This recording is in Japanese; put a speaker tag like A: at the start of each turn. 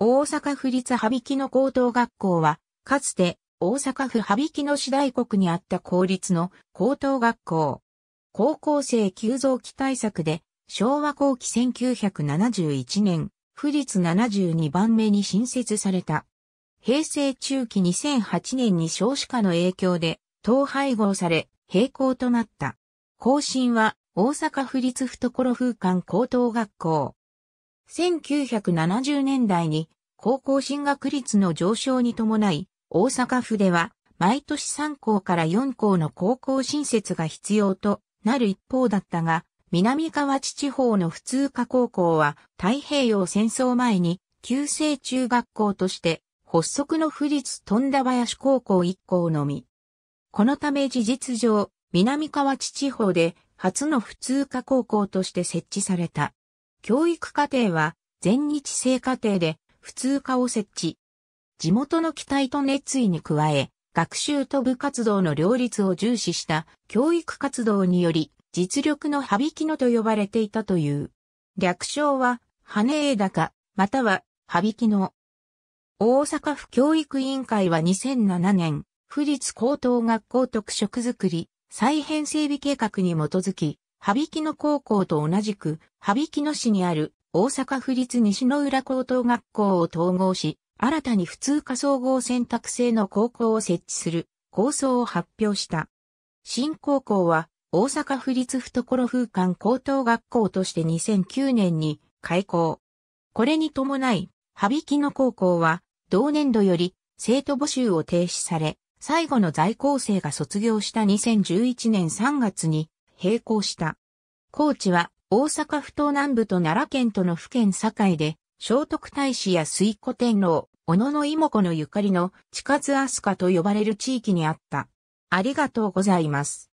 A: 大阪府立羽曳野高等学校は、かつて大阪府羽曳野市大国にあった公立の高等学校。高校生急増期対策で、昭和後期1971年、府立72番目に新設された。平成中期2008年に少子化の影響で、統廃合され、閉校となった。更新は、大阪府立懐風館高等学校。1970年代に高校進学率の上昇に伴い、大阪府では毎年3校から4校の高校新設が必要となる一方だったが、南河内地方の普通科高校は太平洋戦争前に旧制中学校として発足の府立富田林高校1校のみ。このため事実上、南河内地方で初の普通科高校として設置された。教育課程は全日制課程で普通科を設置。地元の期待と熱意に加え、学習と部活動の両立を重視した教育活動により実力の羽びきのと呼ばれていたという。略称は、羽枝高、または、羽びきの。大阪府教育委員会は2007年、府立高等学校特色づくり、再編整備計画に基づき、羽曳野高校と同じく、羽曳野市にある大阪府立西の浦高等学校を統合し、新たに普通科総合選択制の高校を設置する構想を発表した。新高校は大阪府立懐風館高等学校として2009年に開校。これに伴い、羽曳野高校は同年度より生徒募集を停止され、最後の在校生が卒業した2011年3月に並行した。高知は大阪府東南部と奈良県との府県境で、聖徳太子や水古天皇、小野の妹子のゆかりの地下津飛鳥と呼ばれる地域にあった。ありがとうございます。